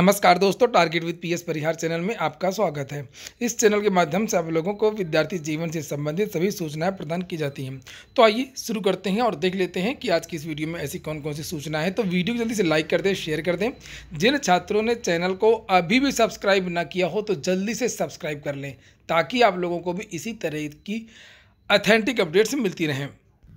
नमस्कार दोस्तों target with PS Parihar channel में आपका स्वागत है इस चैनल के माध्यम से आप लोगों को विद्यार्थी जीवन से संबंधित सभी सूचनाएं प्रदान की जाती हैं तो आइए शुरू करते हैं और देख लेते हैं कि आज की इस वीडियो में ऐसी कौन कौन सी सूचना है तो वीडियो जल्दी से लाइक कर दें शेयर कर दें जिन छात्रों ने चैनल को अभी भी सब्सक्राइब ना किया हो तो जल्दी से सब्सक्राइब कर लें ताकि आप लोगों को भी इसी तरह की अथेंटिक अपडेट्स मिलती रहें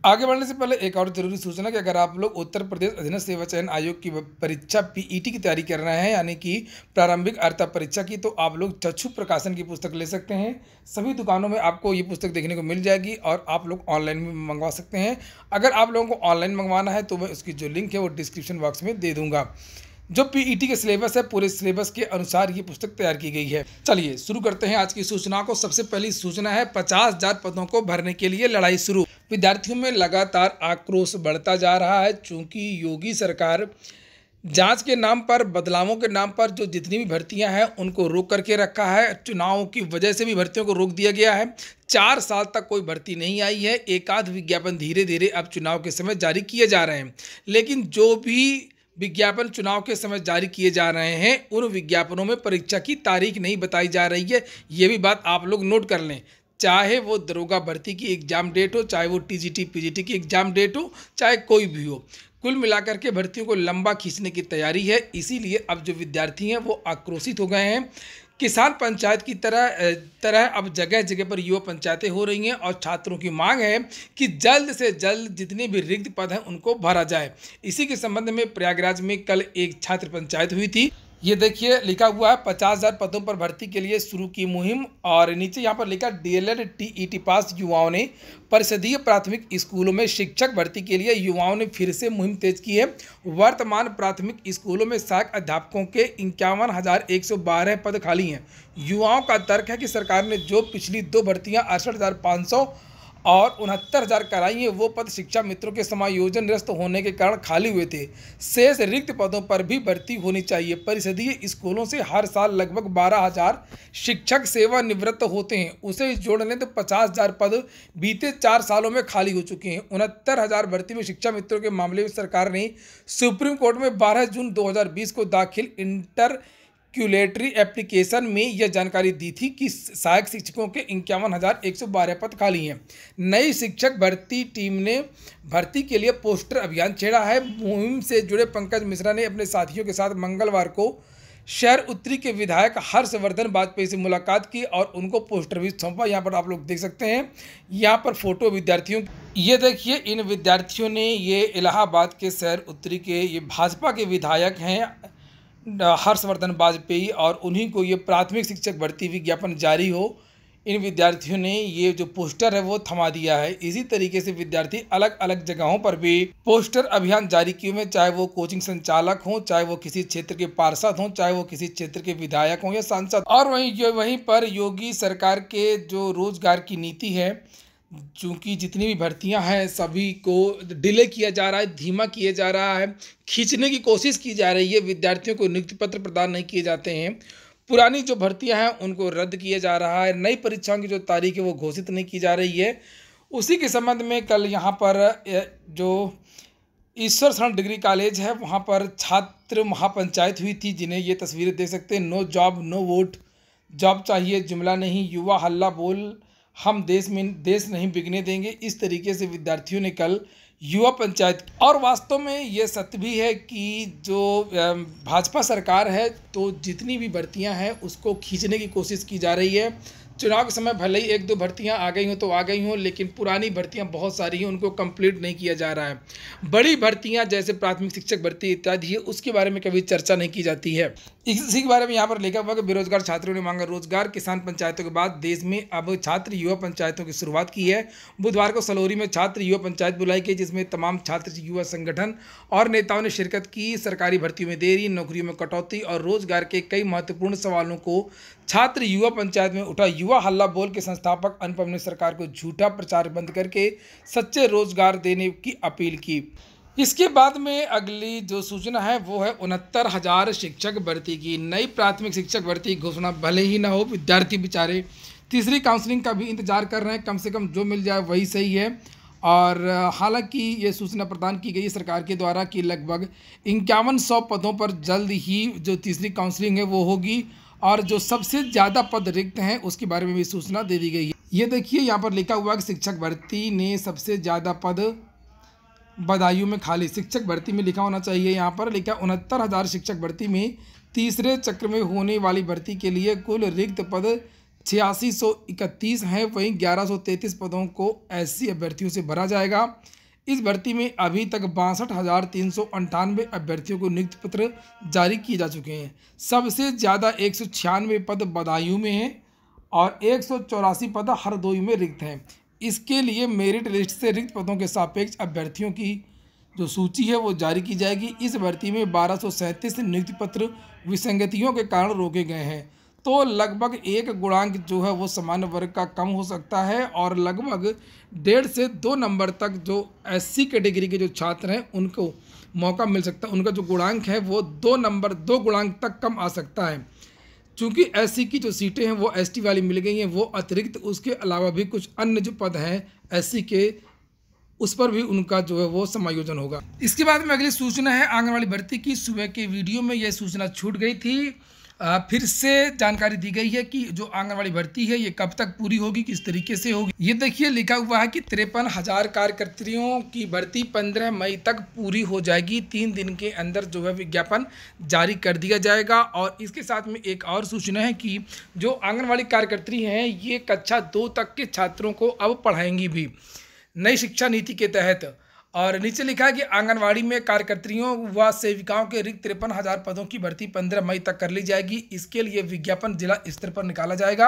आगे बढ़ने से पहले एक और जरूरी सूचना कि अगर आप लोग उत्तर प्रदेश अधीन सेवा चयन आयोग की परीक्षा पीईटी e की तैयारी कर रहे हैं यानी कि प्रारंभिक अर्था परीक्षा की तो आप लोग चक्षु प्रकाशन की पुस्तक ले सकते हैं सभी दुकानों में आपको ये पुस्तक देखने को मिल जाएगी और आप लोग ऑनलाइन भी मंगवा सकते हैं अगर आप लोगों को ऑनलाइन मंगवाना है तो मैं उसकी जो लिंक है वो डिस्क्रिप्शन बॉक्स में दे दूँगा जो पीईटी e के सिलेबस है पूरे सिलेबस के अनुसार ये पुस्तक तैयार की गई है चलिए शुरू करते हैं आज की सूचना को सबसे पहली सूचना है पचास हजार पदों को भरने के लिए लड़ाई शुरू विद्यार्थियों में लगातार आक्रोश बढ़ता जा रहा है चूँकि योगी सरकार जांच के नाम पर बदलावों के नाम पर जो जितनी भी भर्तियां हैं उनको रोक करके रखा है चुनावों की वजह से भी भर्तियों को रोक दिया गया है चार साल तक कोई भर्ती नहीं आई है एकाध विज्ञापन धीरे धीरे अब चुनाव के समय जारी किए जा रहे हैं लेकिन जो भी विज्ञापन चुनाव के समय जारी किए जा रहे हैं उन विज्ञापनों में परीक्षा की तारीख नहीं बताई जा रही है ये भी बात आप लोग नोट कर लें चाहे वो दरोगा भर्ती की एग्ज़ाम डेट हो चाहे वो टीजीटी पीजीटी की एग्ज़ाम डेट हो चाहे कोई भी हो कुल मिलाकर के भर्तियों को लंबा खींचने की तैयारी है इसीलिए अब जो विद्यार्थी हैं वो आक्रोशित हो गए हैं किसान पंचायत की तरह तरह अब जगह जगह पर युवा पंचायतें हो रही हैं और छात्रों की मांग है कि जल्द से जल्द जितने भी रिक्त पद हैं उनको भरा जाए इसी के संबंध में प्रयागराज में कल एक छात्र पंचायत हुई थी ये देखिए लिखा हुआ है पचास हज़ार पदों पर भर्ती के लिए शुरू की मुहिम और नीचे यहाँ पर लिखा डीएलएड टीईटी e पास युवाओं ने परिषदीय प्राथमिक स्कूलों में शिक्षक भर्ती के लिए युवाओं ने फिर से मुहिम तेज की है वर्तमान प्राथमिक स्कूलों में सहायक अध्यापकों के इक्यावन हज़ार एक सौ बारह पद खाली हैं युवाओं का तर्क है कि सरकार ने जो पिछली दो भर्तियाँ अड़सठ हज़ार पाँच सौ और उनहत्तर हजार कराइए वो पद शिक्षा मित्रों के समायोजन निरस्त होने के कारण खाली हुए थे शेष रिक्त पदों पर भी भर्ती होनी चाहिए परिषदीय स्कूलों से हर साल लगभग बारह हजार शिक्षक सेवानिवृत्त होते हैं उसे जोड़ लें तो पचास हजार पद बीते चार सालों में खाली हो चुके हैं उनहत्तर हजार भर्ती में शिक्षा मित्रों के मामले में सरकार ने सुप्रीम कोर्ट में बारह जून दो को दाखिल इंटर क्यूलेटरी एप्लीकेशन में यह जानकारी दी थी कि सहायक शिक्षकों के इक्यावन हज़ार एक सौ बारह पद खाली हैं नई शिक्षक भर्ती टीम ने भर्ती के लिए पोस्टर अभियान छेड़ा है मुहिम से जुड़े पंकज मिश्रा ने अपने साथियों के साथ मंगलवार को शहर उत्तरी के विधायक हर्षवर्धन वाजपेयी से मुलाकात की और उनको पोस्टर भी सौंपा यहाँ पर आप लोग देख सकते हैं यहाँ पर फोटो विद्यार्थियों ये देखिए इन विद्यार्थियों ने ये इलाहाबाद के शहर उत्तरी के ये भाजपा के विधायक हैं हर्षवर्धन वाजपेयी और उन्हीं को ये प्राथमिक शिक्षक भर्ती विज्ञापन जारी हो इन विद्यार्थियों ने ये जो पोस्टर है वो थमा दिया है इसी तरीके से विद्यार्थी अलग अलग जगहों पर भी पोस्टर अभियान जारी किए हुए चाहे वो कोचिंग संचालक हों चाहे वो किसी क्षेत्र के पार्षद हों चाहे वो किसी क्षेत्र के विधायक हों या सांसद और वहीं वहीं पर योगी सरकार के जो रोजगार की नीति है चूँकि जितनी भी भर्तियां हैं सभी को डिले किया जा रहा है धीमा किया जा रहा है खींचने की कोशिश की जा रही है विद्यार्थियों को नियुक्ति पत्र प्रदान नहीं किए जाते हैं पुरानी जो भर्तियां हैं उनको रद्द किया जा रहा है नई परीक्षाओं की जो तारीख है वो घोषित नहीं की जा रही है उसी के संबंध में कल यहाँ पर जो ईश्वर शरण डिग्री कॉलेज है वहाँ पर छात्र महापंचायत हुई थी जिन्हें ये तस्वीरें देख सकते हैं no job no vote job चाहिए जुमला नहीं युवा हल्ला बोल हम देश में देश नहीं बिगने देंगे इस तरीके से विद्यार्थियों ने कल युवा पंचायत और वास्तव में ये सत्य भी है कि जो भाजपा सरकार है तो जितनी भी भर्तियां हैं उसको खींचने की कोशिश की जा रही है चुनाव के समय भले ही एक दो भर्तियां आ गई हों तो आ गई हों लेकिन पुरानी भर्तियां बहुत सारी हैं उनको कंप्लीट नहीं किया जा रहा है बड़ी भर्तियां जैसे प्राथमिक शिक्षक भर्ती इत्यादि है उसके बारे में कभी चर्चा नहीं की जाती है इसी के बारे में यहाँ पर लिखा हुआ कि बेरोजगार छात्रों ने मांगा रोजगार किसान पंचायतों के बाद देश में अब छात्र युवा पंचायतों की शुरुआत की है बुधवार को सलोरी में छात्र युवा पंचायत बुलाई गई जिसमें तमाम छात्र युवा संगठन और नेताओं ने शिरकत की सरकारी भर्तियों में देरी नौकरियों में कटौती और रोजगार के कई महत्वपूर्ण सवालों को छात्र युवा पंचायत में उठा युवा हल्ला बोल के संस्थापक अनुपम ने सरकार को झूठा प्रचार बंद करके सच्चे रोजगार देने की अपील की इसके बाद में अगली जो सूचना है वो है उनहत्तर हज़ार शिक्षक भर्ती की नई प्राथमिक शिक्षक भर्ती घोषणा भले ही ना हो विद्यार्थी बेचारे तीसरी काउंसलिंग का भी इंतजार कर रहे हैं कम से कम जो मिल जाए वही सही है और हालांकि ये सूचना प्रदान की गई सरकार के द्वारा कि लगभग इक्यावन सौ पदों पर जल्द ही जो तीसरी काउंसलिंग है वो होगी और जो सबसे ज़्यादा पद रिक्त हैं उसके बारे में भी सूचना दे दी गई है ये देखिए यहाँ पर लिखा हुआ कि शिक्षक भर्ती ने सबसे ज़्यादा पद बदायूं में खाली शिक्षक भर्ती में लिखा होना चाहिए यहाँ पर लिखा उनहत्तर हज़ार शिक्षक भर्ती में तीसरे चक्र में होने वाली भर्ती के लिए कुल रिक्त पद छियासी सौ इकतीस हैं वहीं ग्यारह सौ तैंतीस पदों को ऐसी अभ्यर्थियों से भरा जाएगा इस भर्ती में अभी तक बासठ हज़ार तीन सौ अंठानवे अभ्यर्थियों को नियुक्त पत्र जारी किए जा चुके हैं सबसे ज़्यादा एक सौ छियानवे पद बदायूं में हैं और एक सौ चौरासी पद हरदोई में रिक्त हैं इसके लिए मेरिट लिस्ट से रिक्त पदों के सापेक्ष अभ्यर्थियों की जो सूची है वो जारी की जाएगी इस भर्ती में बारह सौ सैंतीस नियुक्ति पत्र विसंगतियों के कारण रोके गए हैं तो लगभग एक गुणांक जो है वो सामान्य वर्ग का कम हो सकता है और लगभग डेढ़ से दो नंबर तक जो एस कैटेगरी के जो छात्र हैं उनको मौका मिल सकता है उनका जो गुणांक है वो दो नंबर दो गुणांक तक कम आ सकता है चूँकि एस की जो सीटें हैं वो एस वाली मिल गई हैं वो अतिरिक्त उसके अलावा भी कुछ अन्य जो पद हैं एस के उस पर भी उनका जो है वो समायोजन होगा इसके बाद में अगली सूचना है आंगनबाड़ी भर्ती की सुबह के वीडियो में यह सूचना छूट गई थी फिर से जानकारी दी गई है कि जो आंगनबाड़ी भर्ती है ये कब तक पूरी होगी किस तरीके से होगी ये देखिए लिखा हुआ है कि तिरपन हजार कार्यकर्तियों की भर्ती पंद्रह मई तक पूरी हो जाएगी तीन दिन के अंदर जो है विज्ञापन जारी कर दिया जाएगा और इसके साथ में एक और सूचना है कि जो आंगनबाड़ी कार्यकर्ती हैं ये कक्षा दो तक के छात्रों को अब पढ़ाएंगी भी नई शिक्षा नीति के तहत और नीचे लिखा है कि आंगनवाड़ी में कार्यकर्त्रियों व सेविकाओं के रिक्त तिरपन हज़ार पदों की भर्ती पंद्रह मई तक कर ली जाएगी इसके लिए विज्ञापन जिला स्तर पर निकाला जाएगा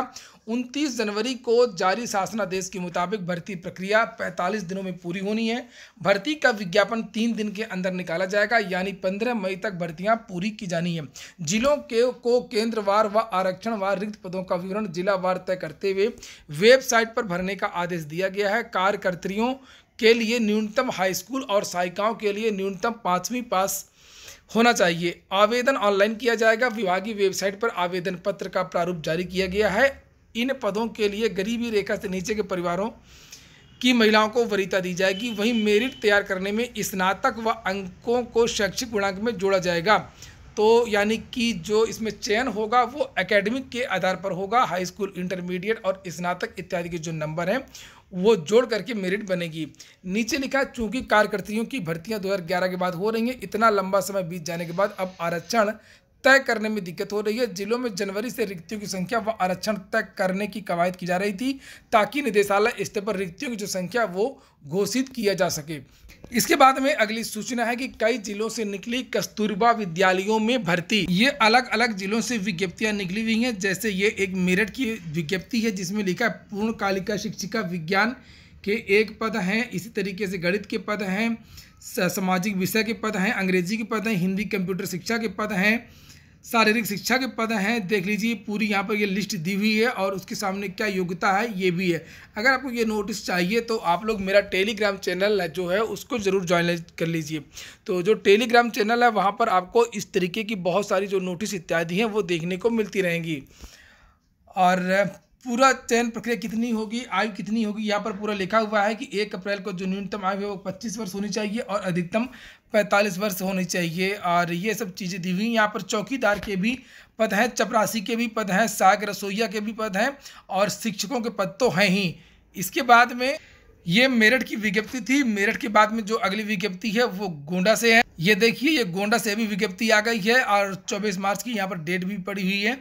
उनतीस जनवरी को जारी शासनादेश के मुताबिक भर्ती प्रक्रिया पैंतालीस दिनों में पूरी होनी है भर्ती का विज्ञापन तीन दिन के अंदर निकाला जाएगा यानी पंद्रह मई तक भर्तियाँ पूरी की जानी है जिलों के को केंद्रवार व आरक्षण व रिक्त पदों का विवरण जिलावार तय करते हुए वेबसाइट पर भरने का आदेश दिया गया है कार्यकर्त्रियों के लिए न्यूनतम हाई स्कूल और सहायिकाओं के लिए न्यूनतम पाँचवीं पास होना चाहिए आवेदन ऑनलाइन किया जाएगा विभागीय वेबसाइट पर आवेदन पत्र का प्रारूप जारी किया गया है इन पदों के लिए गरीबी रेखा से नीचे के परिवारों की महिलाओं को वरीता दी जाएगी वहीं मेरिट तैयार करने में स्नातक व अंकों को शैक्षिक गुणांक में जोड़ा जाएगा तो यानी कि जो इसमें चयन होगा वो एकेडमिक के आधार पर होगा हाई स्कूल इंटरमीडिएट और स्नातक इत्यादि के जो नंबर हैं वो जोड़ करके मेरिट बनेगी नीचे लिखा है चूंकि कार्यकर्तियों की भर्तियां 2011 के बाद हो रही हैं इतना लंबा समय बीत जाने के बाद अब आरक्षण तय करने में दिक्कत हो रही है जिलों में जनवरी से रिक्तियों की संख्या व आरक्षण तय करने की कवायद की जा रही थी ताकि निदेशालय स्तर पर रिक्तियों की जो संख्या वो घोषित किया जा सके इसके बाद में अगली सूचना है कि कई जिलों से निकली कस्तूरबा विद्यालयों में भर्ती ये अलग अलग जिलों से विज्ञप्तियां निकली हुई हैं जैसे ये एक मेरठ की विज्ञप्ति है जिसमें लिखा है पूर्णकालिका शिक्षिका विज्ञान के एक पद हैं इसी तरीके से गणित के पद हैं सामाजिक विषय के पद हैं अंग्रेजी के पद हैं हिंदी कंप्यूटर शिक्षा के पद हैं शारीरिक शिक्षा के पद हैं देख लीजिए पूरी यहाँ पर ये लिस्ट दी हुई है और उसके सामने क्या योग्यता है ये भी है अगर आपको ये नोटिस चाहिए तो आप लोग मेरा टेलीग्राम चैनल है जो है उसको ज़रूर ज्वाइन कर लीजिए तो जो टेलीग्राम चैनल है वहाँ पर आपको इस तरीके की बहुत सारी जो नोटिस इत्यादि हैं वो देखने को मिलती रहेंगी और पूरा चयन प्रक्रिया कितनी होगी आयु कितनी होगी यहाँ पर पूरा लिखा हुआ है कि एक अप्रैल को जो न्यूनतम आयु है वो पच्चीस वर्ष होनी चाहिए और अधिकतम पैंतालीस वर्ष होनी चाहिए और ये सब चीज़ें दी हुई यहाँ पर चौकीदार के भी पद हैं चपरासी के भी पद हैं साग रसोईया के भी पद हैं और शिक्षकों के पद तो हैं ही इसके बाद में ये मेरठ की विज्ञप्ति थी मेरठ के बाद में जो अगली विज्ञप्ति है वो गोंडा से है ये देखिए ये गोंडा से भी विज्ञप्ति आ गई है और चौबीस मार्च की यहाँ पर डेट भी पड़ी हुई है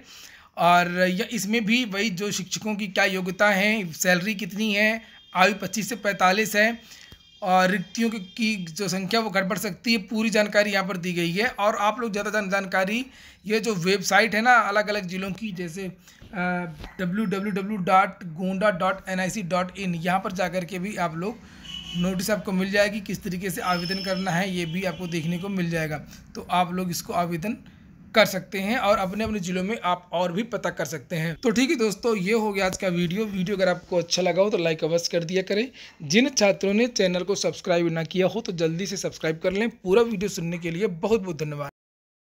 और या इसमें भी वही जो शिक्षकों की क्या योग्यता है सैलरी कितनी है आयु पच्चीस से पैंतालीस है और रिक्तियों की जो संख्या वो घट बढ़ सकती है पूरी जानकारी यहाँ पर दी गई है और आप लोग ज़्यादा जानकारी ये जो वेबसाइट है ना अलग अलग ज़िलों की जैसे W W W dot Gonda dot N I C dot in यहाँ पर जा कर के भी आप लोग नोटिस आपको मिल जाएगी किस तरीके से आवेदन करना है ये भी आपको देखने को मिल जाएगा तो आप लोग इसको आवेदन कर सकते हैं और अपने अपने जिलों में आप और भी पता कर सकते हैं तो ठीक है दोस्तों ये हो गया आज का वीडियो वीडियो अगर आपको अच्छा लगा हो तो लाइक अवश्य कर दिया करें जिन छात्रों ने चैनल को सब्सक्राइब ना किया हो तो जल्दी से सब्सक्राइब कर लें पूरा वीडियो सुनने के लिए बहुत बहुत धन्यवाद